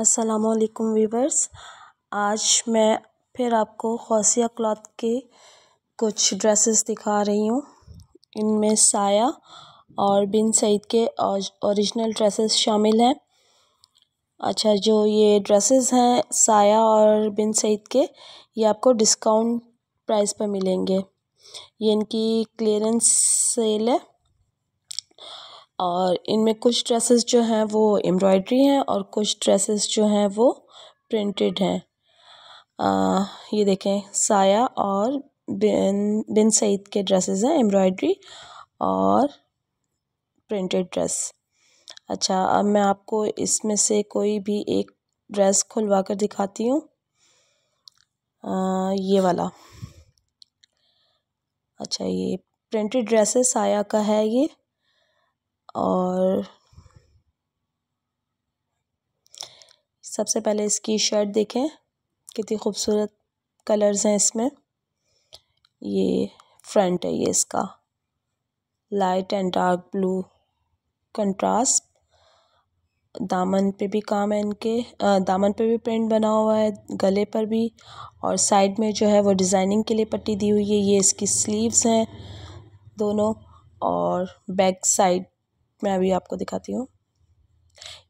असलकम वीवर्स आज मैं फिर आपको खौसिया क्लॉथ के कुछ ड्रेसेस दिखा रही हूँ इनमें साया और बिन सईद के ओरिजिनल ड्रेसेस शामिल हैं अच्छा जो ये ड्रेसेस हैं साया और बिन सईद के ये आपको डिस्काउंट प्राइस पर मिलेंगे ये इनकी क्लियरेंस सेल है और इनमें कुछ ड्रेसेस जो हैं वो एम्ब्रॉयड्री हैं और कुछ ड्रेसेस जो हैं वो प्रिंटेड हैं ये देखें साया और बिन बिन सईद के ड्रेसेस हैं एम्ब्रॉयड्री और प्रिंटेड ड्रेस अच्छा अब मैं आपको इसमें से कोई भी एक ड्रेस खुलवा कर दिखाती हूँ ये वाला अच्छा ये प्रिंटेड ड्रेसेस साया का है ये और सबसे पहले इसकी शर्ट देखें कितनी खूबसूरत कलर्स हैं इसमें ये फ्रंट है ये इसका light and dark blue contrast दामन पे भी काम है इनके दामन पे भी प्रिंट बना हुआ है गले पर भी और साइड में जो है वो डिज़ाइनिंग के लिए पट्टी दी हुई है ये इसकी स्लीव्स हैं दोनों और बैक साइड मैं अभी आपको दिखाती हूँ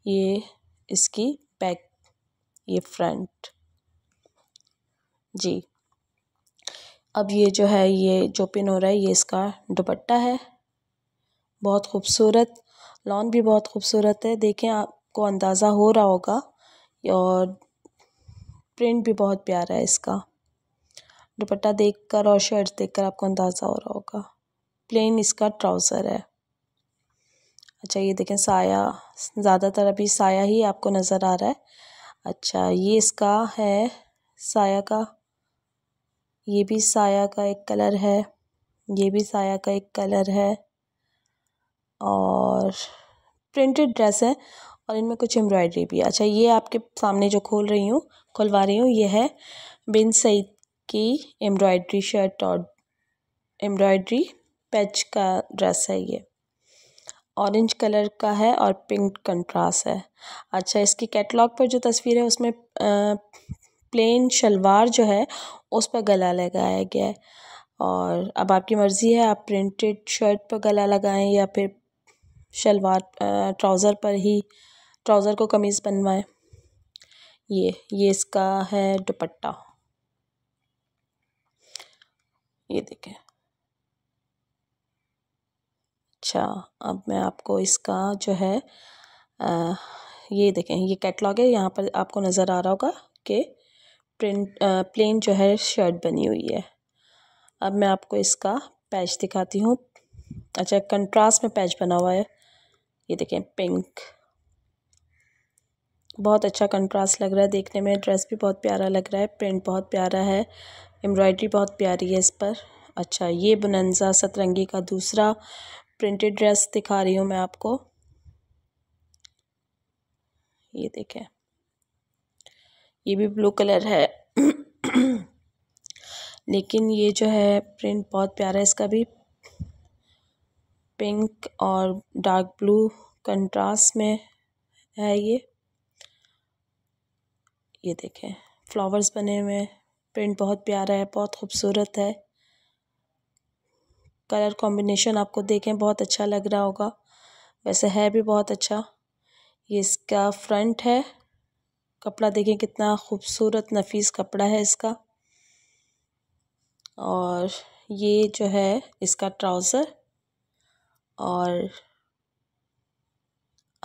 ये इसकी बैक ये फ्रंट जी अब ये जो है ये जो पिन हो रहा है ये इसका दुपट्टा है बहुत खूबसूरत लॉन भी बहुत खूबसूरत है देखें आपको अंदाज़ा हो रहा होगा और प्रिंट भी बहुत प्यारा है इसका दुपट्टा देखकर और शर्ट देखकर आपको अंदाज़ा हो रहा होगा प्लेन इसका ट्राउज़र है चाहिए देखें साया ज़्यादातर अभी साया ही आपको नज़र आ रहा है अच्छा ये इसका है साया का ये भी साया का एक कलर है ये भी साया का एक कलर है और प्रिंटेड ड्रेस है और इनमें कुछ एम्ब्रॉयडरी भी अच्छा ये आपके सामने जो खोल रही हूँ खुलवा रही हूँ ये है बिन सईद की एम्ब्रॉयड्री शर्ट और एम्ब्रॉयड्री पैच का ड्रेस है ये ऑरेंज कलर का है और पिंक कंट्रास्ट है अच्छा इसकी कैटलॉग पर जो तस्वीर है उसमें प्लेन शलवार जो है उस पर गला लगाया गया है और अब आपकी मर्ज़ी है आप प्रिंटेड शर्ट पर गला लगाएं या फिर शलवार ट्राउज़र पर ही ट्राउज़र को कमीज़ बनवाएं ये ये इसका है दुपट्टा ये देखें अच्छा अब मैं आपको इसका जो है आ, ये देखें ये कैटलॉग है यहाँ पर आपको नज़र आ रहा होगा कि प्रिंट प्लेन जो है शर्ट बनी हुई है अब मैं आपको इसका पैच दिखाती हूँ अच्छा कंट्रास्ट में पैच बना हुआ है ये देखें पिंक बहुत अच्छा कंट्रास्ट लग रहा है देखने में ड्रेस भी बहुत प्यारा लग रहा है प्रिंट बहुत प्यारा है एम्ब्रॉयडरी बहुत प्यारी है इस पर अच्छा ये बनन्जा सतरंगी का दूसरा प्रिंटेड ड्रेस दिखा रही हूँ मैं आपको ये देखें ये भी ब्लू कलर है लेकिन ये जो है प्रिंट बहुत प्यारा है इसका भी पिंक और डार्क ब्लू कंट्रास्ट में है ये ये देखें फ्लावर्स बने हुए हैं प्रिंट बहुत प्यारा है बहुत खूबसूरत है कलर कॉम्बिनेशन आपको देखें बहुत अच्छा लग रहा होगा वैसे है भी बहुत अच्छा ये इसका फ्रंट है कपड़ा देखें कितना खूबसूरत नफीस कपड़ा है इसका और ये जो है इसका ट्राउज़र और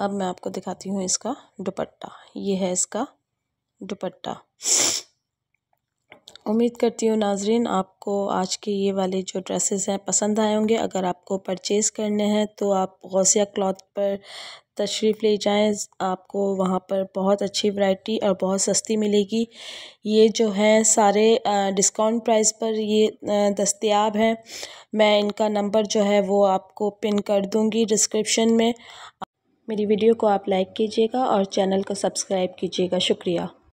अब मैं आपको दिखाती हूँ इसका दुपट्टा ये है इसका दुपट्टा उम्मीद करती हूँ नाजरीन आपको आज के ये वाले जो ड्रेसेस हैं पसंद आए होंगे अगर आपको परचेज़ करने हैं तो आप गौसिया क्लॉथ पर तशरीफ़ ले जाएं आपको वहाँ पर बहुत अच्छी वैरायटी और बहुत सस्ती मिलेगी ये जो है सारे डिस्काउंट प्राइस पर ये दस्तियाब हैं मैं इनका नंबर जो है वो आपको पिन कर दूँगी डिस्क्रिप्शन में मेरी वीडियो को आप लाइक कीजिएगा और चैनल को सब्सक्राइब कीजिएगा शुक्रिया